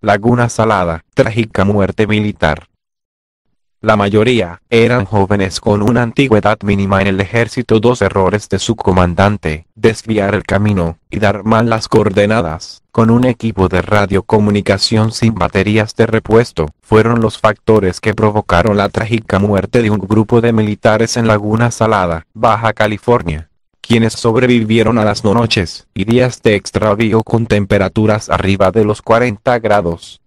Laguna Salada, trágica muerte militar. La mayoría eran jóvenes con una antigüedad mínima en el ejército. Dos errores de su comandante, desviar el camino y dar malas coordenadas, con un equipo de radiocomunicación sin baterías de repuesto, fueron los factores que provocaron la trágica muerte de un grupo de militares en Laguna Salada, Baja California quienes sobrevivieron a las noches y días de extravío con temperaturas arriba de los 40 grados.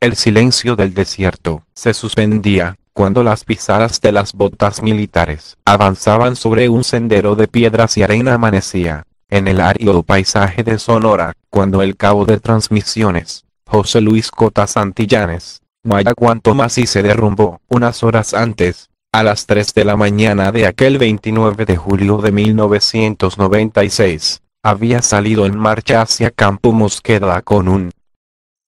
El silencio del desierto se suspendía cuando las pisadas de las botas militares avanzaban sobre un sendero de piedras y arena amanecía, en el árido paisaje de Sonora, cuando el cabo de transmisiones, José Luis Cota Santillanes, no haya cuanto más y se derrumbó unas horas antes, a las 3 de la mañana de aquel 29 de julio de 1996, había salido en marcha hacia Campo Mosqueda con un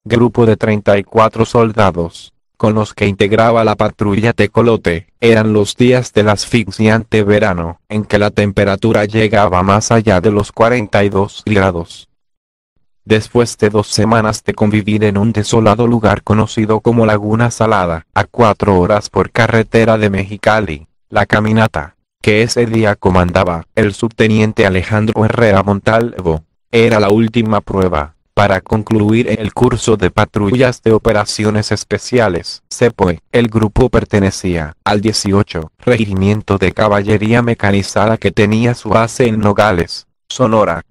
grupo de 34 soldados, con los que integraba la patrulla Tecolote. Eran los días del asfixiante verano, en que la temperatura llegaba más allá de los 42 grados. Después de dos semanas de convivir en un desolado lugar conocido como Laguna Salada, a cuatro horas por carretera de Mexicali, la caminata, que ese día comandaba el subteniente Alejandro Herrera Montalvo, era la última prueba, para concluir el curso de patrullas de operaciones especiales. CEPOE, el grupo pertenecía al 18 Regimiento de Caballería Mecanizada que tenía su base en Nogales, Sonora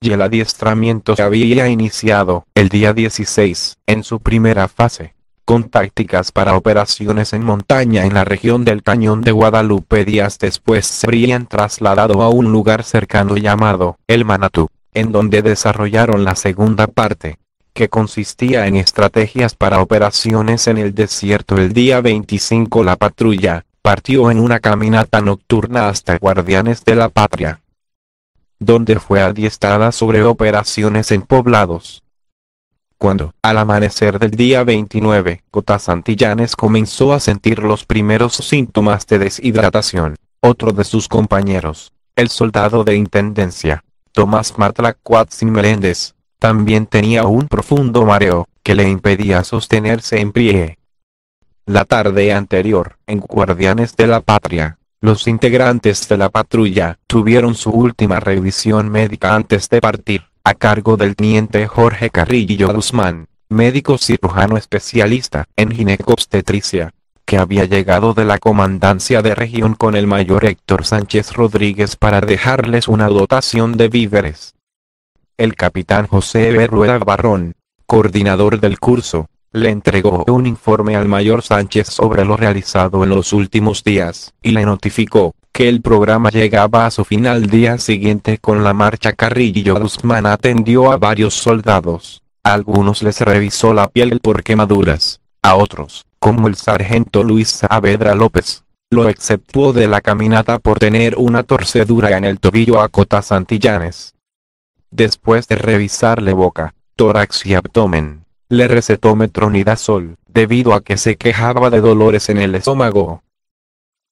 y el adiestramiento se había iniciado el día 16, en su primera fase, con tácticas para operaciones en montaña en la región del Cañón de Guadalupe. Días después se habrían trasladado a un lugar cercano llamado El Manatú, en donde desarrollaron la segunda parte, que consistía en estrategias para operaciones en el desierto. El día 25 la patrulla partió en una caminata nocturna hasta Guardianes de la Patria donde fue adiestrada sobre operaciones en poblados. Cuando, al amanecer del día 29, Cota Santillanes comenzó a sentir los primeros síntomas de deshidratación, otro de sus compañeros, el soldado de intendencia, Tomás Matlacuatzin Meléndez, también tenía un profundo mareo, que le impedía sostenerse en pie. La tarde anterior, en Guardianes de la Patria, los integrantes de la patrulla tuvieron su última revisión médica antes de partir, a cargo del teniente Jorge Carrillo Guzmán, médico cirujano especialista en ginecobstetricia, que había llegado de la comandancia de región con el mayor Héctor Sánchez Rodríguez para dejarles una dotación de víveres. El capitán José Berruera Barrón, coordinador del curso, le entregó un informe al mayor Sánchez sobre lo realizado en los últimos días, y le notificó que el programa llegaba a su final día siguiente con la marcha Carrillo Guzmán atendió a varios soldados, a algunos les revisó la piel por quemaduras, a otros, como el sargento Luis Saavedra López, lo exceptuó de la caminata por tener una torcedura en el tobillo a Cota Santillanes. Después de revisarle boca, tórax y abdomen, le recetó metronidazol, debido a que se quejaba de dolores en el estómago.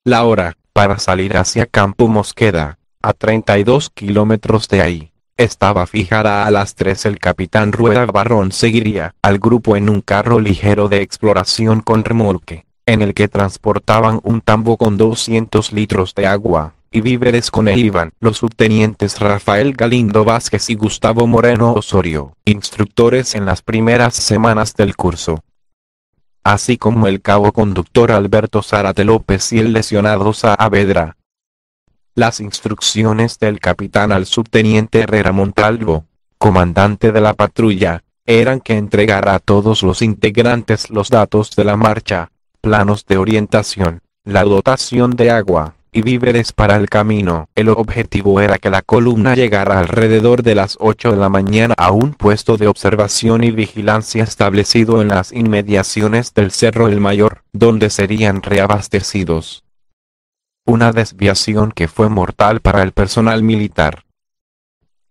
La hora, para salir hacia Campo Mosqueda, a 32 kilómetros de ahí, estaba fijada a las 3. El capitán Rueda Barrón seguiría al grupo en un carro ligero de exploración con remolque, en el que transportaban un tambo con 200 litros de agua y víveres con el IVAN. Los subtenientes Rafael Galindo Vázquez y Gustavo Moreno Osorio, instructores en las primeras semanas del curso. Así como el cabo conductor Alberto Zárate López y el lesionado Saavedra. Las instrucciones del capitán al subteniente Herrera Montalvo, comandante de la patrulla, eran que entregara a todos los integrantes los datos de la marcha, planos de orientación, la dotación de agua, y víveres para el camino. El objetivo era que la columna llegara alrededor de las 8 de la mañana a un puesto de observación y vigilancia establecido en las inmediaciones del Cerro El Mayor, donde serían reabastecidos. Una desviación que fue mortal para el personal militar.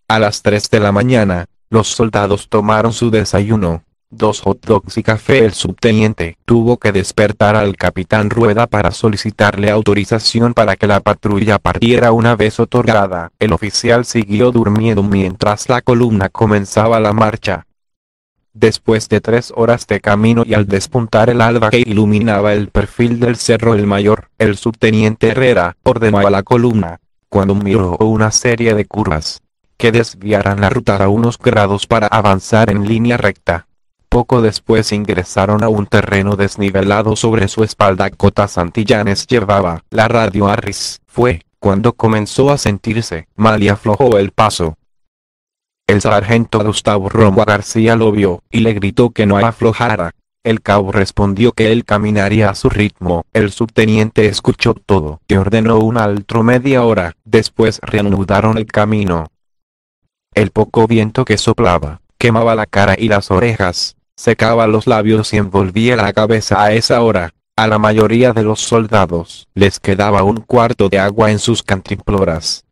A las 3 de la mañana, los soldados tomaron su desayuno, dos hot dogs y café. El subteniente tuvo que despertar al capitán Rueda para solicitarle autorización para que la patrulla partiera una vez otorgada. El oficial siguió durmiendo mientras la columna comenzaba la marcha. Después de tres horas de camino y al despuntar el alba que iluminaba el perfil del cerro el mayor, el subteniente Herrera ordenó a la columna, cuando miró una serie de curvas, que desviaran la ruta a unos grados para avanzar en línea recta. Poco después ingresaron a un terreno desnivelado sobre su espalda Cota Santillanes llevaba la radio Harris. Fue, cuando comenzó a sentirse mal y aflojó el paso. El sargento Gustavo Romo García lo vio, y le gritó que no aflojara. El cabo respondió que él caminaría a su ritmo. El subteniente escuchó todo y ordenó un altro media hora. Después reanudaron el camino. El poco viento que soplaba, quemaba la cara y las orejas, secaba los labios y envolvía la cabeza a esa hora. A la mayoría de los soldados les quedaba un cuarto de agua en sus cantimploras.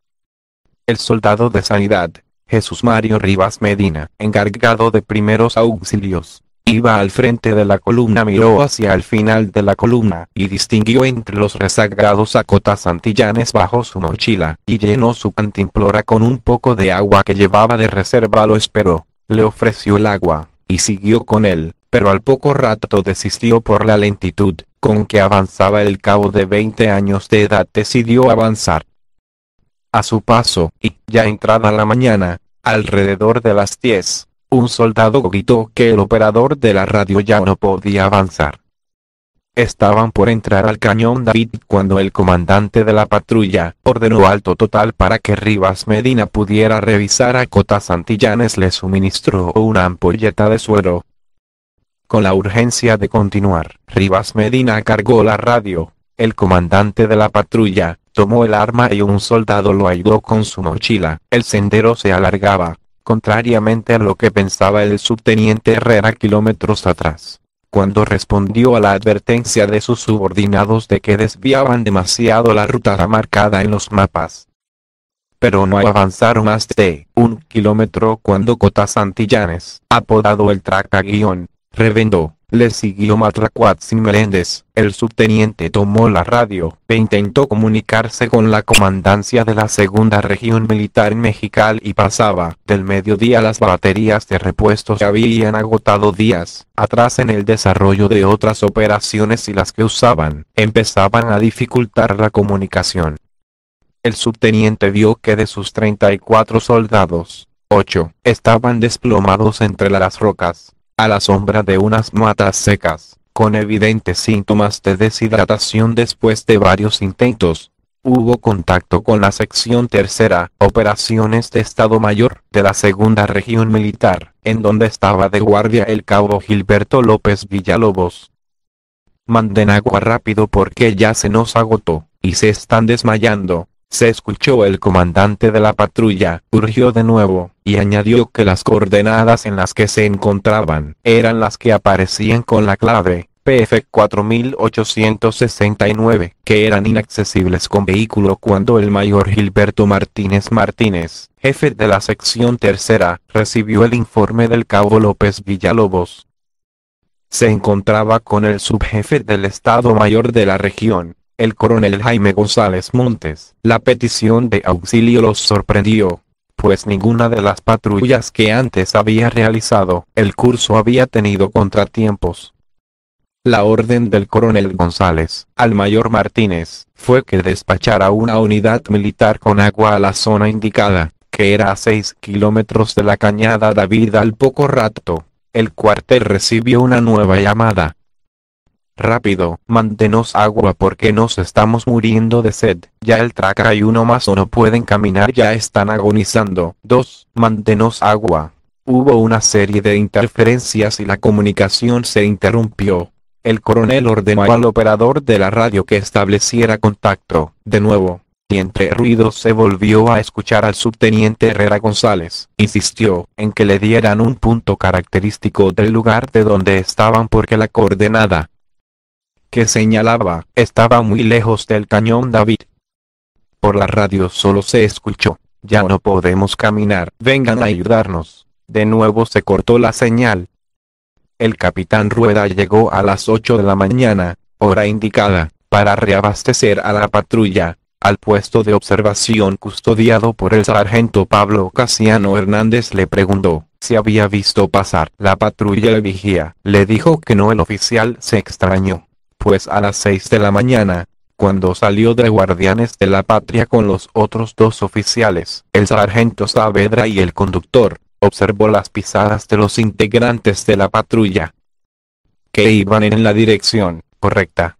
El soldado de sanidad, Jesús Mario Rivas Medina, encargado de primeros auxilios, iba al frente de la columna, miró hacia el final de la columna y distinguió entre los rezagados acotas antillanes bajo su mochila y llenó su cantimplora con un poco de agua que llevaba de reserva. Lo esperó, le ofreció el agua y siguió con él, pero al poco rato desistió por la lentitud, con que avanzaba el cabo de 20 años de edad decidió avanzar. A su paso, y ya entrada la mañana, alrededor de las 10, un soldado gritó que el operador de la radio ya no podía avanzar. Estaban por entrar al cañón David cuando el comandante de la patrulla ordenó alto total para que Rivas Medina pudiera revisar a Cota Santillanes le suministró una ampolleta de suero. Con la urgencia de continuar, Rivas Medina cargó la radio. El comandante de la patrulla tomó el arma y un soldado lo ayudó con su mochila. El sendero se alargaba, contrariamente a lo que pensaba el subteniente Herrera kilómetros atrás cuando respondió a la advertencia de sus subordinados de que desviaban demasiado la ruta marcada en los mapas. Pero no avanzaron más de un kilómetro cuando Cota Santillanes, apodado el traca revendó le siguió sin Meléndez. El subteniente tomó la radio e intentó comunicarse con la comandancia de la segunda región militar en Mexical y pasaba. Del mediodía las baterías de repuesto que habían agotado días atrás en el desarrollo de otras operaciones y las que usaban empezaban a dificultar la comunicación. El subteniente vio que de sus 34 soldados, 8 estaban desplomados entre las rocas a la sombra de unas matas secas, con evidentes síntomas de deshidratación después de varios intentos. Hubo contacto con la sección tercera, operaciones de Estado Mayor, de la segunda región militar, en donde estaba de guardia el cabo Gilberto López Villalobos. Manden agua rápido porque ya se nos agotó, y se están desmayando. Se escuchó el comandante de la patrulla, urgió de nuevo, y añadió que las coordenadas en las que se encontraban eran las que aparecían con la clave PF 4869, que eran inaccesibles con vehículo cuando el mayor Gilberto Martínez Martínez, jefe de la sección tercera, recibió el informe del cabo López Villalobos. Se encontraba con el subjefe del Estado Mayor de la región, el coronel Jaime González Montes. La petición de auxilio los sorprendió, pues ninguna de las patrullas que antes había realizado el curso había tenido contratiempos. La orden del coronel González al mayor Martínez fue que despachara una unidad militar con agua a la zona indicada, que era a 6 kilómetros de la cañada David al poco rato. El cuartel recibió una nueva llamada, Rápido, mándenos agua porque nos estamos muriendo de sed. Ya el traca y uno más o no pueden caminar ya están agonizando. «Dos, mándenos agua. Hubo una serie de interferencias y la comunicación se interrumpió. El coronel ordenó al operador de la radio que estableciera contacto, de nuevo, y entre ruidos se volvió a escuchar al subteniente Herrera González. Insistió en que le dieran un punto característico del lugar de donde estaban porque la coordenada que señalaba, estaba muy lejos del cañón David. Por la radio solo se escuchó, ya no podemos caminar, vengan a ayudarnos. De nuevo se cortó la señal. El capitán Rueda llegó a las 8 de la mañana, hora indicada, para reabastecer a la patrulla, al puesto de observación custodiado por el sargento Pablo Casiano Hernández le preguntó si había visto pasar la patrulla de vigía. Le dijo que no el oficial se extrañó pues a las 6 de la mañana, cuando salió de Guardianes de la Patria con los otros dos oficiales, el sargento Saavedra y el conductor, observó las pisadas de los integrantes de la patrulla, que iban en la dirección correcta.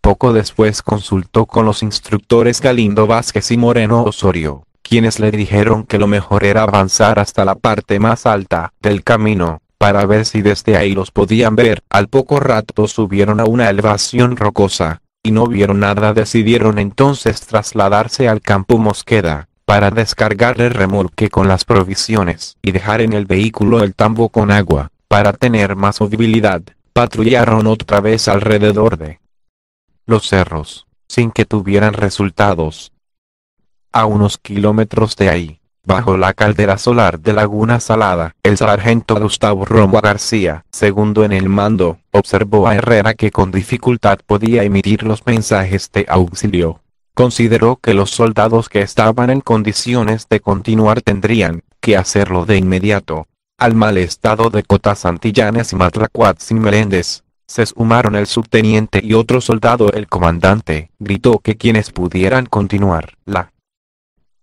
Poco después consultó con los instructores Galindo Vázquez y Moreno Osorio, quienes le dijeron que lo mejor era avanzar hasta la parte más alta del camino, para ver si desde ahí los podían ver. Al poco rato subieron a una elevación rocosa, y no vieron nada. Decidieron entonces trasladarse al campo Mosqueda, para descargar el remolque con las provisiones y dejar en el vehículo el tambo con agua, para tener más movilidad. Patrullaron otra vez alrededor de los cerros, sin que tuvieran resultados. A unos kilómetros de ahí, bajo la caldera solar de Laguna Salada. El sargento Gustavo Romo García, segundo en el mando, observó a Herrera que con dificultad podía emitir los mensajes de auxilio. Consideró que los soldados que estaban en condiciones de continuar tendrían que hacerlo de inmediato. Al mal estado de Cotas Santillanes y Matracuat y Meléndez, se sumaron el subteniente y otro soldado. El comandante gritó que quienes pudieran continuar la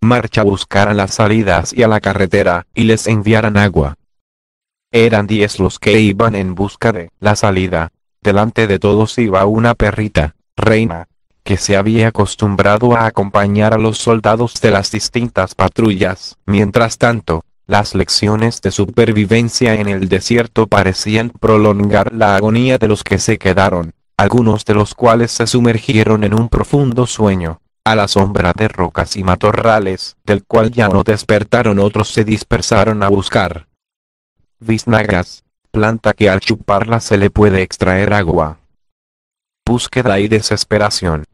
marcha buscaran las salidas y a la carretera, y les enviaran agua. Eran diez los que iban en busca de la salida. Delante de todos iba una perrita, reina, que se había acostumbrado a acompañar a los soldados de las distintas patrullas. Mientras tanto, las lecciones de supervivencia en el desierto parecían prolongar la agonía de los que se quedaron, algunos de los cuales se sumergieron en un profundo sueño a la sombra de rocas y matorrales, del cual ya no despertaron otros se dispersaron a buscar. Visnagas, planta que al chuparla se le puede extraer agua. Búsqueda y desesperación.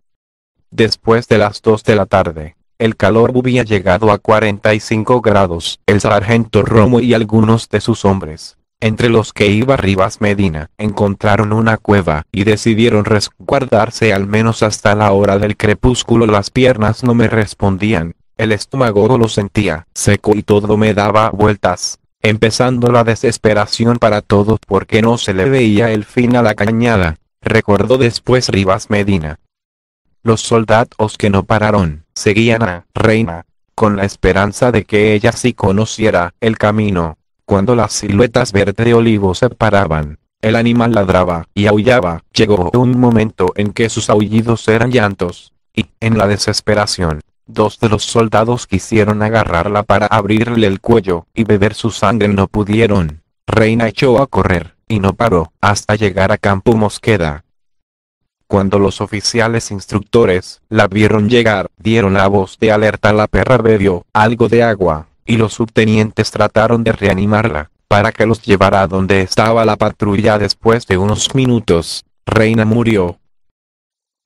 Después de las 2 de la tarde, el calor hubiera llegado a 45 grados. El sargento Romo y algunos de sus hombres, entre los que iba Rivas Medina, encontraron una cueva y decidieron resguardarse al menos hasta la hora del crepúsculo. Las piernas no me respondían, el estómago lo sentía, seco y todo me daba vueltas. Empezando la desesperación para todos porque no se le veía el fin a la cañada, recordó después Rivas Medina. Los soldados que no pararon, seguían a Reina, con la esperanza de que ella sí conociera el camino cuando las siluetas verde olivo se paraban, el animal ladraba y aullaba. Llegó un momento en que sus aullidos eran llantos, y, en la desesperación, dos de los soldados quisieron agarrarla para abrirle el cuello y beber su sangre no pudieron. Reina echó a correr, y no paró, hasta llegar a Campo Mosqueda. Cuando los oficiales instructores la vieron llegar, dieron la voz de alerta la perra bebió algo de agua, y los subtenientes trataron de reanimarla, para que los llevara a donde estaba la patrulla después de unos minutos, Reina murió.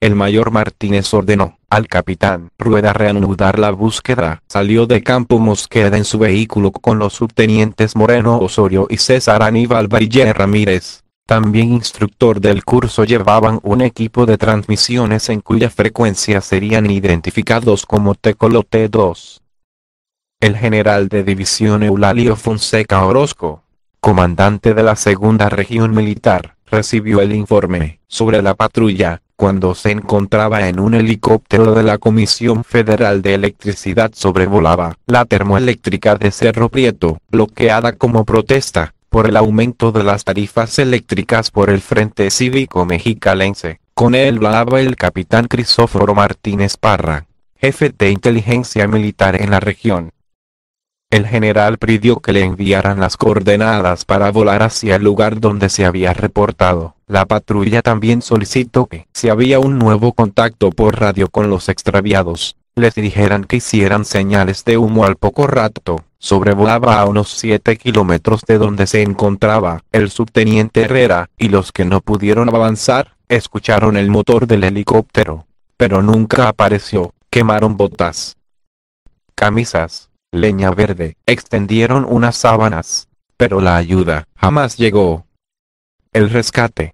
El mayor Martínez ordenó al capitán Rueda reanudar la búsqueda. Salió de Campo Mosqueda en su vehículo con los subtenientes Moreno Osorio y César Aníbal Valle Ramírez. También instructor del curso llevaban un equipo de transmisiones en cuya frecuencia serían identificados como t 2 el general de división Eulalio Fonseca Orozco, comandante de la segunda región militar, recibió el informe sobre la patrulla cuando se encontraba en un helicóptero de la Comisión Federal de Electricidad sobrevolaba la termoeléctrica de Cerro Prieto, bloqueada como protesta por el aumento de las tarifas eléctricas por el Frente Cívico Mexicalense. Con él hablaba el capitán Crisóforo Martínez Parra, jefe de inteligencia militar en la región. El general pidió que le enviaran las coordenadas para volar hacia el lugar donde se había reportado. La patrulla también solicitó que, si había un nuevo contacto por radio con los extraviados, les dijeran que hicieran señales de humo al poco rato. Sobrevolaba a unos 7 kilómetros de donde se encontraba el subteniente Herrera, y los que no pudieron avanzar, escucharon el motor del helicóptero, pero nunca apareció. Quemaron botas, camisas, leña verde, extendieron unas sábanas, pero la ayuda jamás llegó. El rescate.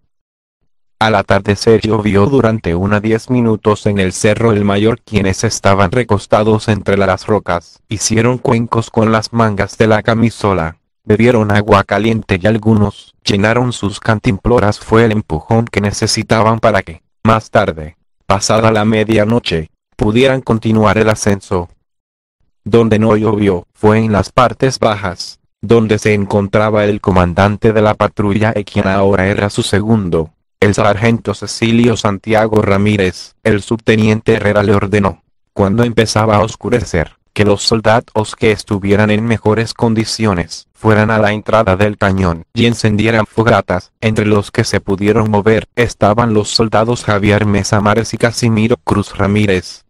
Al atardecer llovió durante una diez minutos en el cerro el mayor quienes estaban recostados entre las rocas, hicieron cuencos con las mangas de la camisola, bebieron agua caliente y algunos llenaron sus cantimploras fue el empujón que necesitaban para que, más tarde, pasada la medianoche, pudieran continuar el ascenso. Donde no llovió, fue en las partes bajas, donde se encontraba el comandante de la patrulla y quien ahora era su segundo. El sargento Cecilio Santiago Ramírez, el subteniente Herrera le ordenó, cuando empezaba a oscurecer, que los soldados que estuvieran en mejores condiciones fueran a la entrada del cañón y encendieran fogatas. Entre los que se pudieron mover estaban los soldados Javier Mesa Mares y Casimiro Cruz Ramírez,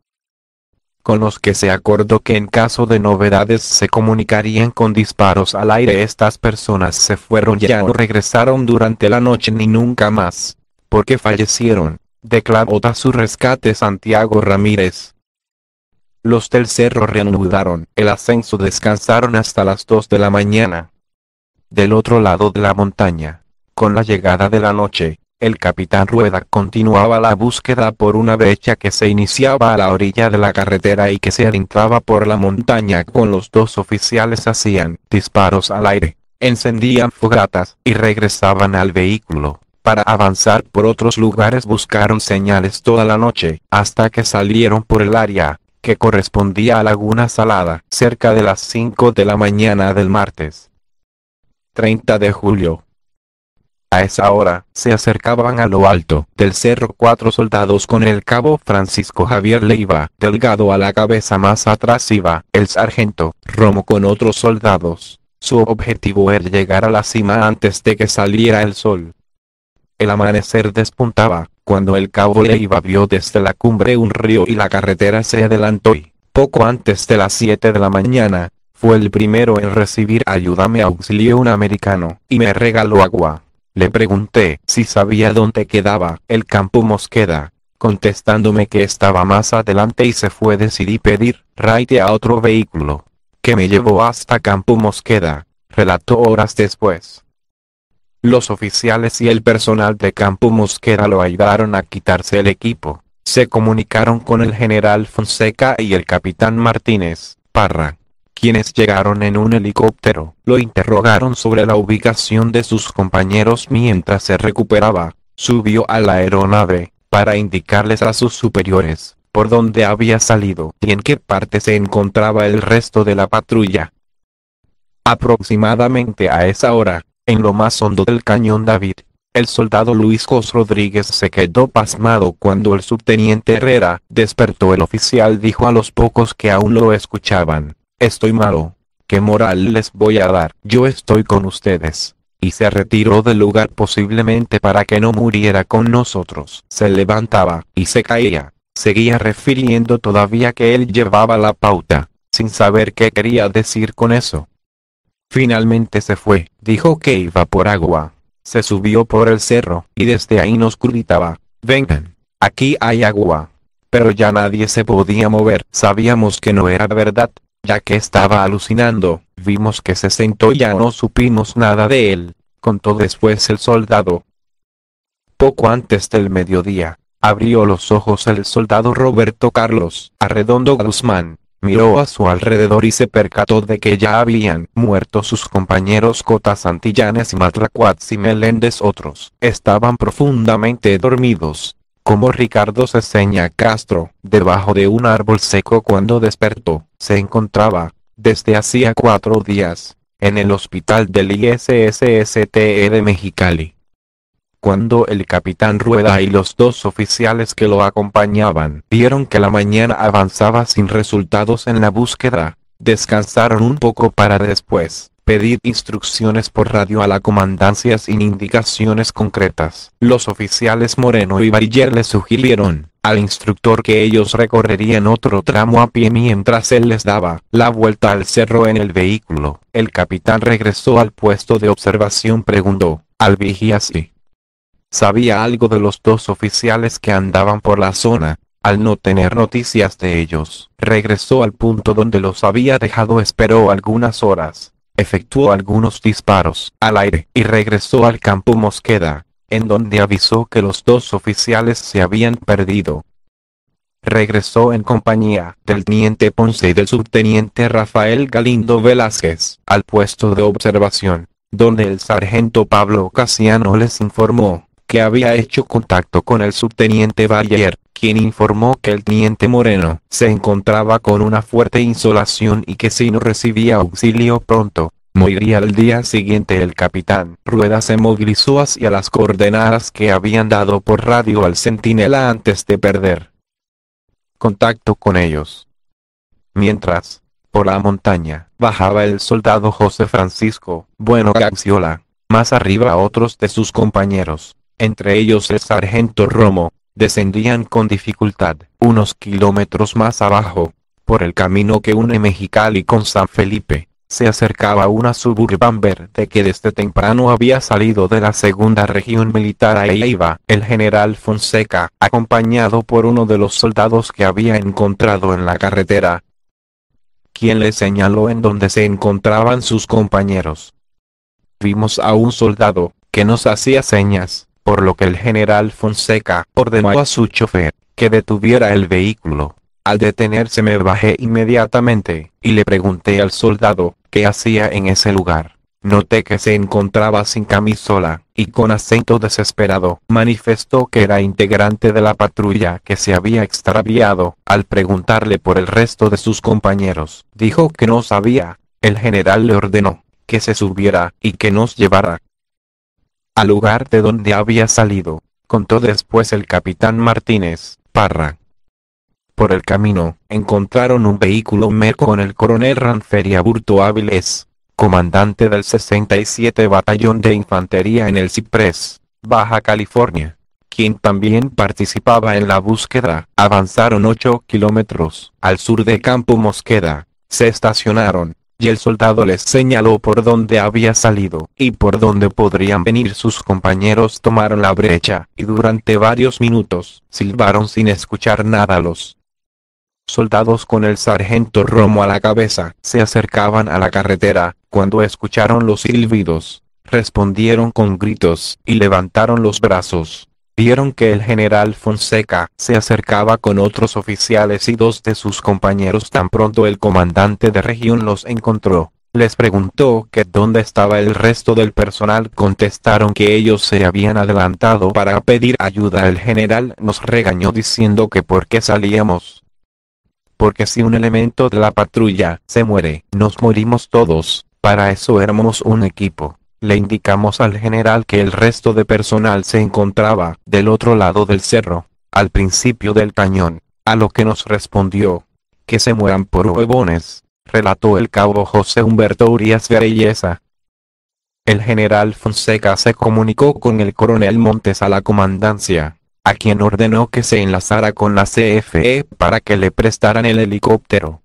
con los que se acordó que en caso de novedades se comunicarían con disparos al aire. Estas personas se fueron ya no regresaron durante la noche ni nunca más, porque fallecieron, declaró a su rescate Santiago Ramírez. Los del cerro reanudaron el ascenso, descansaron hasta las 2 de la mañana. Del otro lado de la montaña, con la llegada de la noche, el capitán Rueda continuaba la búsqueda por una brecha que se iniciaba a la orilla de la carretera y que se adentraba por la montaña con los dos oficiales hacían disparos al aire, encendían fogatas y regresaban al vehículo. Para avanzar por otros lugares buscaron señales toda la noche, hasta que salieron por el área, que correspondía a Laguna Salada, cerca de las 5 de la mañana del martes. 30 de julio. A esa hora, se acercaban a lo alto del cerro cuatro soldados con el cabo Francisco Javier Leiva, delgado a la cabeza más atrás iba, el sargento, Romo con otros soldados. Su objetivo era llegar a la cima antes de que saliera el sol. El amanecer despuntaba, cuando el cabo Leiva vio desde la cumbre un río y la carretera se adelantó y, poco antes de las 7 de la mañana, fue el primero en recibir ayuda me auxilió un americano, y me regaló agua. Le pregunté si sabía dónde quedaba el campo Mosqueda, contestándome que estaba más adelante y se fue decidí pedir raite a otro vehículo, que me llevó hasta campo Mosqueda, relató horas después. Los oficiales y el personal de Campo Mosquera lo ayudaron a quitarse el equipo. Se comunicaron con el general Fonseca y el capitán Martínez, Parra, quienes llegaron en un helicóptero, lo interrogaron sobre la ubicación de sus compañeros mientras se recuperaba, subió a la aeronave, para indicarles a sus superiores, por dónde había salido y en qué parte se encontraba el resto de la patrulla. Aproximadamente a esa hora, en lo más hondo del cañón David, el soldado Luis Cos Rodríguez se quedó pasmado cuando el subteniente Herrera despertó. El oficial dijo a los pocos que aún lo escuchaban, Estoy malo. ¿Qué moral les voy a dar? Yo estoy con ustedes. Y se retiró del lugar posiblemente para que no muriera con nosotros. Se levantaba, y se caía. Seguía refiriendo todavía que él llevaba la pauta, sin saber qué quería decir con eso. Finalmente se fue, dijo que iba por agua. Se subió por el cerro, y desde ahí nos gritaba, vengan, aquí hay agua. Pero ya nadie se podía mover, sabíamos que no era verdad, ya que estaba alucinando, vimos que se sentó y ya no supimos nada de él, contó después el soldado. Poco antes del mediodía, abrió los ojos el soldado Roberto Carlos Arredondo Guzmán, miró a su alrededor y se percató de que ya habían muerto sus compañeros Cota Santillanes y Matracuatz y Meléndez otros. Estaban profundamente dormidos, como Ricardo Ceseña Castro, debajo de un árbol seco cuando despertó, se encontraba, desde hacía cuatro días, en el hospital del ISSSTE de Mexicali. Cuando el capitán Rueda y los dos oficiales que lo acompañaban vieron que la mañana avanzaba sin resultados en la búsqueda, descansaron un poco para después pedir instrucciones por radio a la comandancia sin indicaciones concretas. Los oficiales Moreno y Bariller le sugirieron al instructor que ellos recorrerían otro tramo a pie mientras él les daba la vuelta al cerro en el vehículo. El capitán regresó al puesto de observación preguntó al vigía si sabía algo de los dos oficiales que andaban por la zona. Al no tener noticias de ellos, regresó al punto donde los había dejado esperó algunas horas, efectuó algunos disparos al aire y regresó al campo Mosqueda, en donde avisó que los dos oficiales se habían perdido. Regresó en compañía del teniente Ponce y del subteniente Rafael Galindo Velázquez al puesto de observación, donde el sargento Pablo Casiano les informó que había hecho contacto con el subteniente Bayer, quien informó que el teniente Moreno se encontraba con una fuerte insolación y que si no recibía auxilio pronto, moriría al día siguiente el capitán. Rueda se movilizó hacia las coordenadas que habían dado por radio al centinela antes de perder contacto con ellos. Mientras, por la montaña, bajaba el soldado José Francisco, bueno Gaxiola, más arriba otros de sus compañeros entre ellos el sargento Romo, descendían con dificultad, unos kilómetros más abajo, por el camino que une Mexicali con San Felipe, se acercaba una suburban verde que desde temprano había salido de la segunda región militar a iba el general Fonseca, acompañado por uno de los soldados que había encontrado en la carretera, quien le señaló en donde se encontraban sus compañeros. Vimos a un soldado, que nos hacía señas, por lo que el general Fonseca ordenó a su chofer que detuviera el vehículo. Al detenerse me bajé inmediatamente, y le pregunté al soldado qué hacía en ese lugar. Noté que se encontraba sin camisola, y con acento desesperado, manifestó que era integrante de la patrulla que se había extraviado. Al preguntarle por el resto de sus compañeros, dijo que no sabía. El general le ordenó que se subiera y que nos llevara al lugar de donde había salido, contó después el capitán Martínez, Parra. Por el camino, encontraron un vehículo meco con el coronel Ranferia Burto Áviles, comandante del 67 Batallón de Infantería en el Ciprés, Baja California, quien también participaba en la búsqueda. Avanzaron 8 kilómetros al sur de Campo Mosqueda, se estacionaron, y el soldado les señaló por dónde había salido y por dónde podrían venir sus compañeros tomaron la brecha, y durante varios minutos, silbaron sin escuchar nada los soldados con el sargento Romo a la cabeza, se acercaban a la carretera, cuando escucharon los silbidos, respondieron con gritos, y levantaron los brazos vieron que el general Fonseca se acercaba con otros oficiales y dos de sus compañeros. Tan pronto el comandante de región los encontró, les preguntó que dónde estaba el resto del personal. Contestaron que ellos se habían adelantado para pedir ayuda. El general nos regañó diciendo que por qué salíamos. Porque si un elemento de la patrulla se muere, nos morimos todos. Para eso éramos un equipo le indicamos al general que el resto de personal se encontraba del otro lado del cerro, al principio del cañón, a lo que nos respondió, que se mueran por huevones, relató el cabo José Humberto Urias Belleza. El general Fonseca se comunicó con el coronel Montes a la comandancia, a quien ordenó que se enlazara con la CFE para que le prestaran el helicóptero.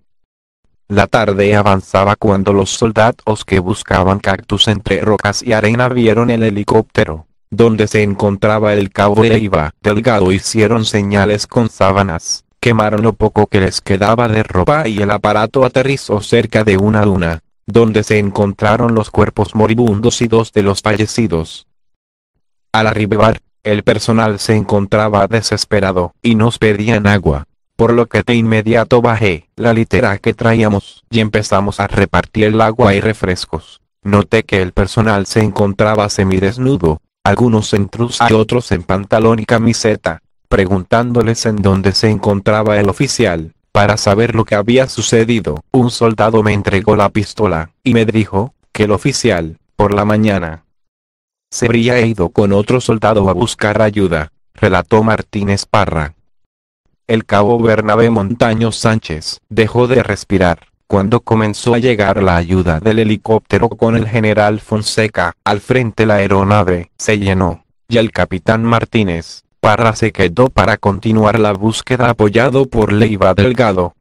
La tarde avanzaba cuando los soldados que buscaban cactus entre rocas y arena vieron el helicóptero, donde se encontraba el cabo de Delgado hicieron señales con sábanas, quemaron lo poco que les quedaba de ropa y el aparato aterrizó cerca de una luna, donde se encontraron los cuerpos moribundos y dos de los fallecidos. Al arribar, el personal se encontraba desesperado y nos pedían agua por lo que de inmediato bajé la litera que traíamos y empezamos a repartir el agua y refrescos. Noté que el personal se encontraba semidesnudo, algunos en trusa y otros en pantalón y camiseta, preguntándoles en dónde se encontraba el oficial. Para saber lo que había sucedido, un soldado me entregó la pistola, y me dijo, que el oficial, por la mañana, se habría ido con otro soldado a buscar ayuda, relató Martínez Parra el cabo Bernabe Montaño Sánchez dejó de respirar cuando comenzó a llegar la ayuda del helicóptero con el general Fonseca. Al frente la aeronave se llenó, y el capitán Martínez Parra se quedó para continuar la búsqueda apoyado por Leiva Delgado.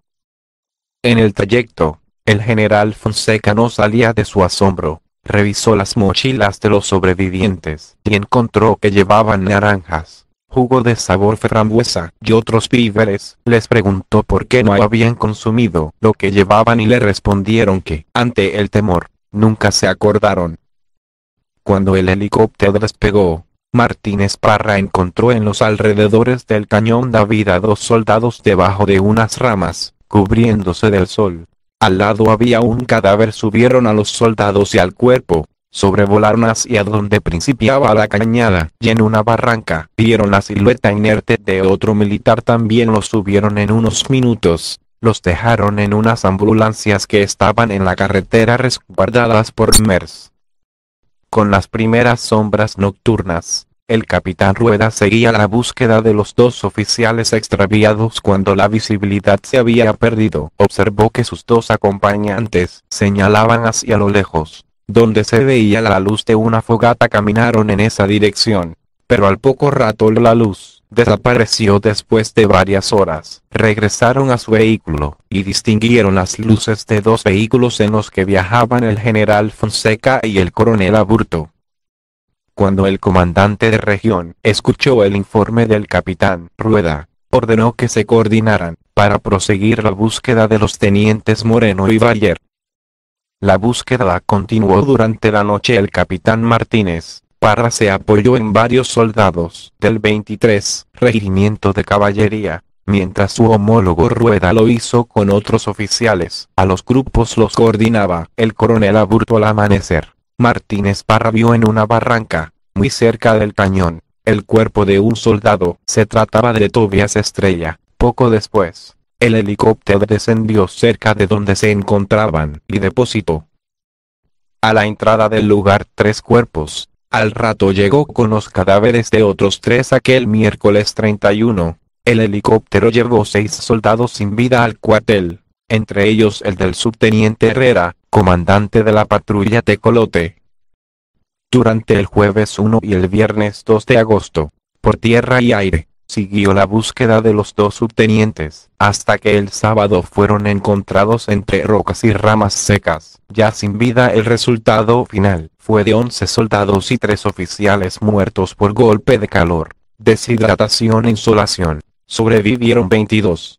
En el trayecto, el general Fonseca no salía de su asombro, revisó las mochilas de los sobrevivientes y encontró que llevaban naranjas jugo de sabor frambuesa y otros víveres. Les preguntó por qué no habían consumido lo que llevaban y le respondieron que, ante el temor, nunca se acordaron. Cuando el helicóptero despegó, Martínez Parra encontró en los alrededores del cañón David a dos soldados debajo de unas ramas, cubriéndose del sol. Al lado había un cadáver subieron a los soldados y al cuerpo, sobrevolaron hacia donde principiaba la cañada y en una barranca vieron la silueta inerte de otro militar también los subieron en unos minutos. Los dejaron en unas ambulancias que estaban en la carretera resguardadas por MERS. Con las primeras sombras nocturnas, el capitán Rueda seguía la búsqueda de los dos oficiales extraviados cuando la visibilidad se había perdido. Observó que sus dos acompañantes señalaban hacia lo lejos donde se veía la luz de una fogata caminaron en esa dirección. Pero al poco rato la luz desapareció después de varias horas. Regresaron a su vehículo y distinguieron las luces de dos vehículos en los que viajaban el general Fonseca y el coronel Aburto. Cuando el comandante de región escuchó el informe del capitán Rueda, ordenó que se coordinaran para proseguir la búsqueda de los tenientes Moreno y Bayer. La búsqueda continuó durante la noche. El capitán Martínez Parra se apoyó en varios soldados del 23 Regimiento de Caballería, mientras su homólogo Rueda lo hizo con otros oficiales. A los grupos los coordinaba el coronel Aburto al amanecer. Martínez Parra vio en una barranca, muy cerca del cañón, el cuerpo de un soldado. Se trataba de Tobias Estrella. Poco después, el helicóptero descendió cerca de donde se encontraban y depositó a la entrada del lugar tres cuerpos. Al rato llegó con los cadáveres de otros tres aquel miércoles 31. El helicóptero llevó seis soldados sin vida al cuartel, entre ellos el del subteniente Herrera, comandante de la patrulla Tecolote. Durante el jueves 1 y el viernes 2 de agosto, por tierra y aire, siguió la búsqueda de los dos subtenientes, hasta que el sábado fueron encontrados entre rocas y ramas secas. Ya sin vida el resultado final fue de 11 soldados y 3 oficiales muertos por golpe de calor, deshidratación e insolación. Sobrevivieron 22.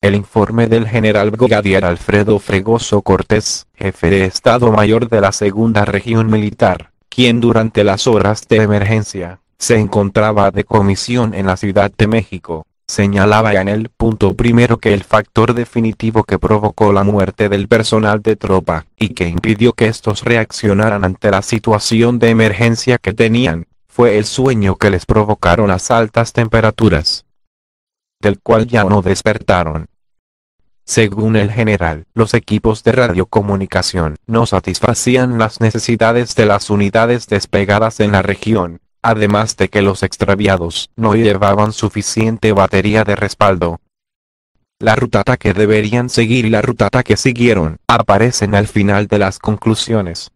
El informe del general brigadier Alfredo Fregoso Cortés, jefe de Estado Mayor de la Segunda Región Militar, quien durante las horas de emergencia se encontraba de comisión en la Ciudad de México, señalaba en el punto primero que el factor definitivo que provocó la muerte del personal de tropa, y que impidió que estos reaccionaran ante la situación de emergencia que tenían, fue el sueño que les provocaron las altas temperaturas, del cual ya no despertaron. Según el general, los equipos de radiocomunicación no satisfacían las necesidades de las unidades despegadas en la región, además de que los extraviados no llevaban suficiente batería de respaldo. La rutata que deberían seguir y la rutata que siguieron aparecen al final de las conclusiones.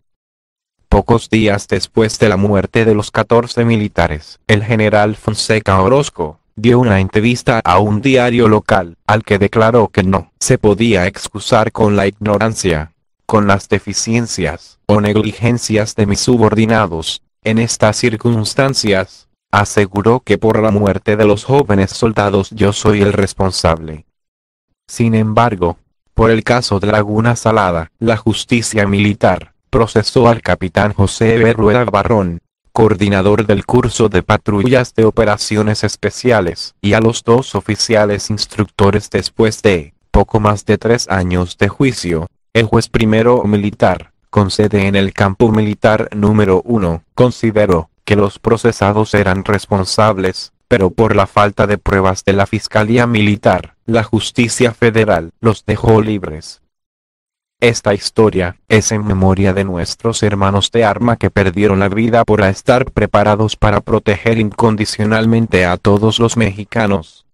Pocos días después de la muerte de los 14 militares, el general Fonseca Orozco dio una entrevista a un diario local, al que declaró que no se podía excusar con la ignorancia, con las deficiencias o negligencias de mis subordinados, en estas circunstancias, aseguró que por la muerte de los jóvenes soldados yo soy el responsable. Sin embargo, por el caso de Laguna Salada, la justicia militar procesó al capitán José Berrueda Barrón, coordinador del curso de patrullas de operaciones especiales, y a los dos oficiales instructores después de poco más de tres años de juicio, el juez primero militar con sede en el campo militar número 1, consideró que los procesados eran responsables, pero por la falta de pruebas de la Fiscalía Militar, la Justicia Federal los dejó libres. Esta historia es en memoria de nuestros hermanos de arma que perdieron la vida por estar preparados para proteger incondicionalmente a todos los mexicanos.